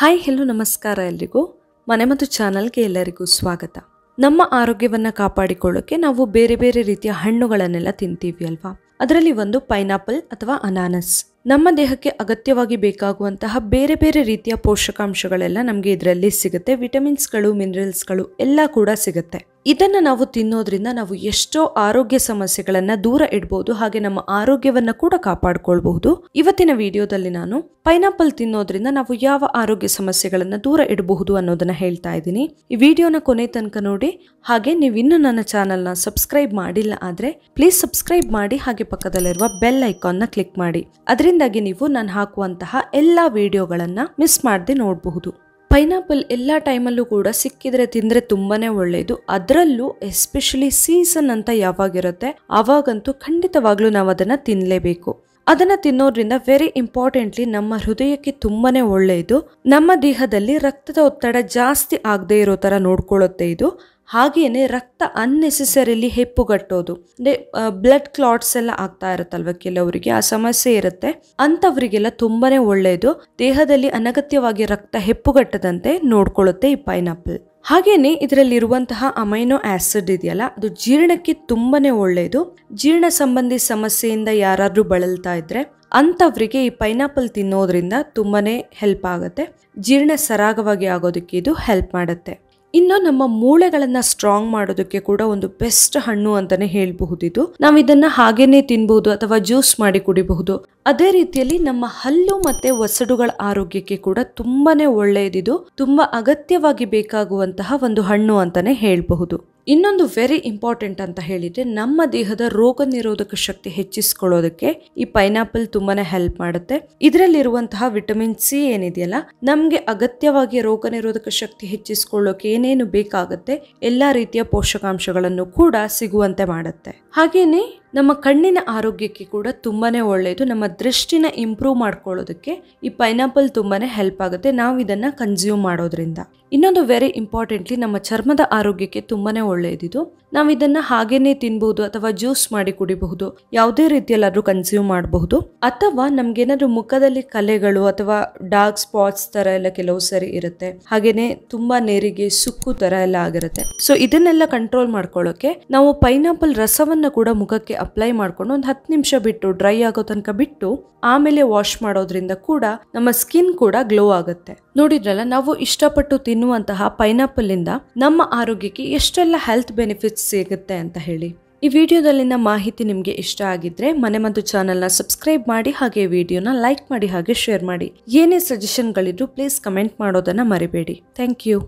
hi hello ನಮಸ್ಕಾರ ಎಲ್ರಿಗೂ ಮನೆ ಮತ್ತು ಚಾನಲ್ಗೆ ಎಲ್ಲರಿಗೂ ಸ್ವಾಗತ ನಮ್ಮ ಆರೋಗ್ಯವನ್ನು ಕಾಪಾಡಿಕೊಳ್ಳೋಕ್ಕೆ ನಾವು ಬೇರೆ ಬೇರೆ ರೀತಿಯ ಹಣ್ಣುಗಳನ್ನೆಲ್ಲ ತಿಂತೀವಿ ಅಲ್ವಾ ಅದರಲ್ಲಿ ಒಂದು ಪೈನಾಪಲ್ ಅಥವಾ ಅನಾನಸ್ ನಮ್ಮ ದೇಹಕ್ಕೆ ಅಗತ್ಯವಾಗಿ ಬೇಕಾಗುವಂತಹ ಬೇರೆ ಬೇರೆ ರೀತಿಯ ಪೋಷಕಾಂಶಗಳೆಲ್ಲ ನಮಗೆ ಇದರಲ್ಲಿ ಸಿಗುತ್ತೆ ವಿಟಮಿನ್ಸ್ಗಳು ಮಿನರಲ್ಸ್ಗಳು ಎಲ್ಲ ಕೂಡ ಸಿಗುತ್ತೆ ಇದನ್ನು ನಾವು ತಿನ್ನೋದ್ರಿಂದ ನಾವು ಎಷ್ಟೋ ಆರೋಗ್ಯ ಸಮಸ್ಯೆಗಳನ್ನು ದೂರ ಇಡಬಹುದು ಹಾಗೆ ನಮ್ಮ ಆರೋಗ್ಯವನ್ನು ಕೂಡ ಕಾಪಾಡಿಕೊಳ್ಬಹುದು ಇವತ್ತಿನ ವಿಡಿಯೋದಲ್ಲಿ ನಾನು ಪೈನಾಪಲ್ ತಿನ್ನೋದ್ರಿಂದ ನಾವು ಯಾವ ಆರೋಗ್ಯ ಸಮಸ್ಯೆಗಳನ್ನು ದೂರ ಇಡಬಹುದು ಅನ್ನೋದನ್ನ ಹೇಳ್ತಾ ಇದ್ದೀನಿ ಈ ವಿಡಿಯೋನ ಕೊನೆ ತನಕ ನೋಡಿ ಹಾಗೆ ನೀವು ಇನ್ನೂ ನನ್ನ ಚಾನಲ್ನ ಸಬ್ಸ್ಕ್ರೈಬ್ ಮಾಡಿಲ್ಲ ಆದರೆ ಪ್ಲೀಸ್ ಸಬ್ಸ್ಕ್ರೈಬ್ ಮಾಡಿ ಹಾಗೆ ಪಕ್ಕದಲ್ಲಿರುವ ಬೆಲ್ ಐಕಾನ್ನ ಕ್ಲಿಕ್ ಮಾಡಿ ಅದರಿಂದಾಗಿ ನೀವು ನಾನು ಹಾಕುವಂತಹ ಎಲ್ಲ ವಿಡಿಯೋಗಳನ್ನು ಮಿಸ್ ಮಾಡದೆ ನೋಡಬಹುದು ಪೈನಾಪಲ್ ಎಲ್ಲ ಟೈಮಲ್ಲೂ ಕೂಡ ಸಿಕ್ಕಿದ್ರೆ ತಿಂದರೆ ತುಂಬಾ ಒಳ್ಳೆಯದು ಅದರಲ್ಲೂ ಎಸ್ಪೆಷಲಿ ಸೀಸನ್ ಅಂತ ಯಾವಾಗಿರುತ್ತೆ ಆವಾಗಂತೂ ಖಂಡಿತವಾಗ್ಲೂ ನಾವು ಅದನ್ನು ತಿನ್ನಲೇಬೇಕು ಅದನ್ನು ತಿನ್ನೋದ್ರಿಂದ ವೆರಿ ಇಂಪಾರ್ಟೆಂಟ್ಲಿ ನಮ್ಮ ಹೃದಯಕ್ಕೆ ತುಂಬಾ ಒಳ್ಳೆಯದು ನಮ್ಮ ದೇಹದಲ್ಲಿ ರಕ್ತದ ಒತ್ತಡ ಜಾಸ್ತಿ ಆಗದೇ ಇರೋ ಥರ ನೋಡ್ಕೊಳ್ಳುತ್ತೆ ಇದು ಹಾಗೆಯೇ ರಕ್ತ ಅನ್ನೆಸೆಸರಿಲಿ ಹೆಪ್ಪುಗಟ್ಟೋದು ಅಂದರೆ ಬ್ಲಡ್ ಕ್ಲಾಟ್ಸ್ ಎಲ್ಲ ಆಗ್ತಾ ಇರುತ್ತಲ್ವ ಕೆಲವರಿಗೆ ಆ ಸಮಸ್ಯೆ ಇರುತ್ತೆ ಅಂಥವರಿಗೆಲ್ಲ ತುಂಬಾನೇ ಒಳ್ಳೆಯದು ದೇಹದಲ್ಲಿ ಅನಗತ್ಯವಾಗಿ ರಕ್ತ ಹೆಪ್ಪುಗಟ್ಟದಂತೆ ನೋಡ್ಕೊಳ್ಳುತ್ತೆ ಈ ಪೈನಾಪಲ್ ಹಾಗೇನೆ ಇದರಲ್ಲಿರುವಂತಹ ಅಮೈನೋ ಆಸಿಡ್ ಇದೆಯಲ್ಲ ಅದು ಜೀರ್ಣಕ್ಕೆ ತುಂಬಾನೇ ಒಳ್ಳೆಯದು ಜೀರ್ಣ ಸಂಬಂಧಿ ಸಮಸ್ಯೆಯಿಂದ ಯಾರಾದರೂ ಬಳಲ್ತಾ ಇದ್ರೆ ಅಂಥವ್ರಿಗೆ ಈ ಪೈನಾಪಲ್ ತಿನ್ನೋದ್ರಿಂದ ತುಂಬಾನೇ ಹೆಲ್ಪ್ ಆಗುತ್ತೆ ಜೀರ್ಣ ಸರಾಗವಾಗಿ ಆಗೋದಕ್ಕೆ ಇದು ಹೆಲ್ಪ್ ಮಾಡುತ್ತೆ ಇನ್ನು ನಮ್ಮ ಮೂಳೆಗಳನ್ನ ಸ್ಟ್ರಾಂಗ್ ಮಾಡೋದಕ್ಕೆ ಕೂಡ ಒಂದು ಬೆಸ್ಟ್ ಹಣ್ಣು ಅಂತಾನೆ ಹೇಳಬಹುದಿದು ನಾವು ಇದನ್ನ ಹಾಗೇನೆ ತಿನ್ಬಹುದು ಅಥವಾ ಜ್ಯೂಸ್ ಮಾಡಿ ಕುಡಿಬಹುದು ಅದೇ ರೀತಿಯಲ್ಲಿ ನಮ್ಮ ಹಲ್ಲು ಮತ್ತೆ ಒಸಡುಗಳ ಆರೋಗ್ಯಕ್ಕೆ ಕೂಡ ತುಂಬಾನೇ ಒಳ್ಳೆಯದಿದು ತುಂಬಾ ಅಗತ್ಯವಾಗಿ ಬೇಕಾಗುವಂತಹ ಒಂದು ಹಣ್ಣು ಅಂತಾನೆ ಹೇಳಬಹುದು ಇನ್ನೊಂದು ವೆರಿ ಇಂಪಾರ್ಟೆಂಟ್ ಅಂತ ಹೇಳಿದರೆ ನಮ್ಮ ದೇಹದ ರೋಗ ನಿರೋಧಕ ಶಕ್ತಿ ಹೆಚ್ಚಿಸ್ಕೊಳ್ಳೋದಕ್ಕೆ ಈ ಪೈನಾಪಲ್ ತುಂಬಾನೇ ಹೆಲ್ಪ್ ಮಾಡುತ್ತೆ ಇದರಲ್ಲಿರುವಂತಹ ವಿಟಮಿನ್ ಸಿ ಏನಿದೆಯಲ್ಲ ನಮಗೆ ಅಗತ್ಯವಾಗಿ ರೋಗ ನಿರೋಧಕ ಶಕ್ತಿ ಹೆಚ್ಚಿಸ್ಕೊಳ್ಳೋಕೆ ಏನೇನು ಬೇಕಾಗುತ್ತೆ ಎಲ್ಲಾ ರೀತಿಯ ಪೋಷಕಾಂಶಗಳನ್ನು ಕೂಡ ಸಿಗುವಂತೆ ಮಾಡುತ್ತೆ ಹಾಗೇನೆ ನಮ್ಮ ಕಣ್ಣಿನ ಆರೋಗ್ಯಕ್ಕೆ ಕೂಡ ತುಂಬಾ ಒಳ್ಳೆಯದು ನಮ್ಮ ದೃಷ್ಟಿನ ಇಂಪ್ರೂವ್ ಮಾಡ್ಕೊಳ್ಳೋದಕ್ಕೆ ಈ ಪೈನಾಪಲ್ ತುಂಬಾ ಹೆಲ್ಪ್ ಆಗುತ್ತೆ ನಾವು ಇದನ್ನು ಕನ್ಸ್ಯೂಮ್ ಮಾಡೋದ್ರಿಂದ ಇನ್ನೊಂದು ವೆರಿ ಇಂಪಾರ್ಟೆಂಟ್ಲಿ ನಮ್ಮ ಚರ್ಮದ ಆರೋಗ್ಯಕ್ಕೆ ತುಂಬಾ ಒಳ್ಳೆಯದಿದು ನಾವು ಇದನ್ನ ಹಾಗೇನೆ ತಿನ್ಬಹುದು ಅಥವಾ ಜ್ಯೂಸ್ ಮಾಡಿ ಕುಡಿಬಹುದು ಯಾವುದೇ ಆದ್ರೂ ಕನ್ಸ್ಯೂಮ್ ಮಾಡಬಹುದು ಅಥವಾ ಏನಾದ್ರು ಮುಖದಲ್ಲಿ ಕಲೆಗಳು ಅಥವಾ ಡಾರ್ಕ್ ಸ್ಪಾಟ್ಸ್ ತರ ಎಲ್ಲ ಕೆಲವು ಸರಿ ಇರುತ್ತೆ ಹಾಗೇನೆ ತುಂಬಾ ನೇರಿಗೆ ಸುಕ್ಕು ತರ ಎಲ್ಲ ಆಗಿರುತ್ತೆ ಸೊ ಇದನ್ನೆಲ್ಲ ಕಂಟ್ರೋಲ್ ಮಾಡ್ಕೊಳ್ಳೋಕೆ ನಾವು ಪೈನಾಪಲ್ ರಸವನ್ನ ಕೂಡ ಮುಖಕ್ಕೆ ಅಪ್ಲೈ ಮಾಡ್ಕೊಂಡು ಒಂದ್ ಹತ್ತು ನಿಮಿಷ ಬಿಟ್ಟು ಡ್ರೈ ಆಗೋ ತನಕ ಬಿಟ್ಟು ಆಮೇಲೆ ವಾಶ್ ಮಾಡೋದ್ರಿಂದ ಕೂಡ ನಮ್ಮ ಸ್ಕಿನ್ ಕೂಡ ಗ್ಲೋ ಆಗುತ್ತೆ ನೋಡಿದ್ರಲ್ಲ ನಾವು ಇಷ್ಟಪಟ್ಟು ತಿನ್ನುವಂತಹ ಪೈನಾಪಲ್ ಇಂದ ನಮ್ಮ ಆರೋಗ್ಯಕ್ಕೆ ಎಷ್ಟೆಲ್ಲ ಹೆಲ್ತ್ ಬೆನಿಫಿಟ್ಸ್ ಸಿಗುತ್ತೆ ಅಂತ ಹೇಳಿ ಈ ವಿಡಿಯೋದಲ್ಲಿನ ಮಾಹಿತಿ ನಿಮಗೆ ಇಷ್ಟ ಆಗಿದ್ರೆ ಮನೆಮದ್ದು ಚಾನೆಲ್ನ ಸಬ್ಸ್ಕ್ರೈಬ್ ಮಾಡಿ ಹಾಗೆ ವಿಡಿಯೋನ ಲೈಕ್ ಮಾಡಿ ಹಾಗೆ ಶೇರ್ ಮಾಡಿ ಏನೇ ಸಜೆಷನ್ಗಳಿದ್ರು ಪ್ಲೀಸ್ ಕಮೆಂಟ್ ಮಾಡೋದನ್ನು ಮರಿಬೇಡಿ ಥ್ಯಾಂಕ್ ಯು